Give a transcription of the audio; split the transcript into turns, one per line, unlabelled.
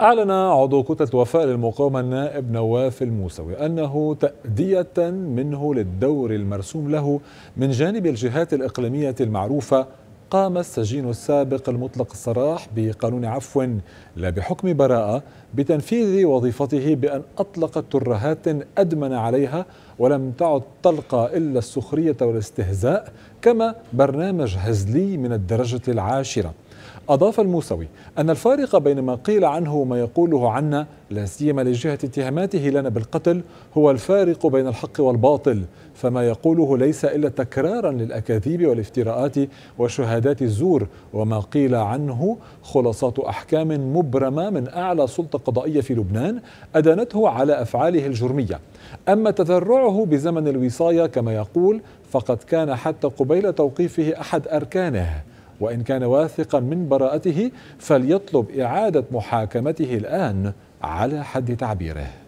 أعلن عضو كتلة وفاء للمقاومة النائب نواف الموسوي أنه تأدية منه للدور المرسوم له من جانب الجهات الإقليمية المعروفة قام السجين السابق المطلق السراح بقانون عفو لا بحكم براءة بتنفيذ وظيفته بأن أطلق ترهات أدمن عليها ولم تعد تلقى إلا السخرية والاستهزاء كما برنامج هزلي من الدرجة العاشرة أضاف الموسوي أن الفارق بين ما قيل عنه وما يقوله عنا لا سيما لجهة اتهاماته لنا بالقتل هو الفارق بين الحق والباطل فما يقوله ليس إلا تكرارا للأكاذيب والافتراءات وشهادات الزور وما قيل عنه خلاصات أحكام مبرمة من أعلى سلطة قضائية في لبنان أدانته على أفعاله الجرمية أما تذرعه بزمن الوصاية كما يقول فقد كان حتى قبيل توقيفه أحد أركانه وإن كان واثقا من براءته فليطلب إعادة محاكمته الآن على حد تعبيره